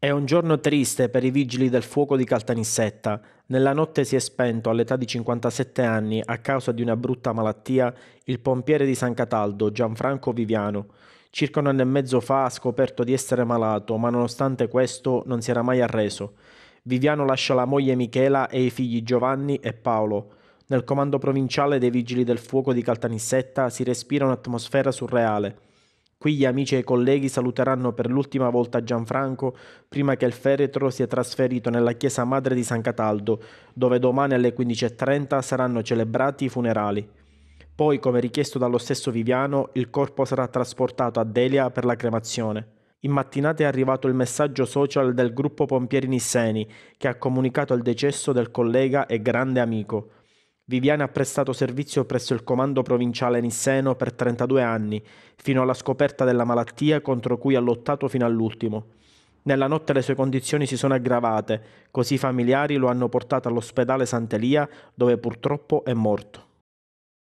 È un giorno triste per i vigili del fuoco di Caltanissetta. Nella notte si è spento all'età di 57 anni a causa di una brutta malattia il pompiere di San Cataldo Gianfranco Viviano. Circa un anno e mezzo fa ha scoperto di essere malato, ma nonostante questo non si era mai arreso. Viviano lascia la moglie Michela e i figli Giovanni e Paolo. Nel comando provinciale dei vigili del fuoco di Caltanissetta si respira un'atmosfera surreale. Qui gli amici e i colleghi saluteranno per l'ultima volta Gianfranco prima che il feretro sia trasferito nella chiesa madre di San Cataldo, dove domani alle 15.30 saranno celebrati i funerali. Poi, come richiesto dallo stesso Viviano, il corpo sarà trasportato a Delia per la cremazione. In mattinata è arrivato il messaggio social del gruppo Pompieri Nisseni, che ha comunicato il decesso del collega e grande amico. Viviane ha prestato servizio presso il comando provinciale Nisseno per 32 anni, fino alla scoperta della malattia contro cui ha lottato fino all'ultimo. Nella notte le sue condizioni si sono aggravate, così i familiari lo hanno portato all'ospedale Sant'Elia, dove purtroppo è morto.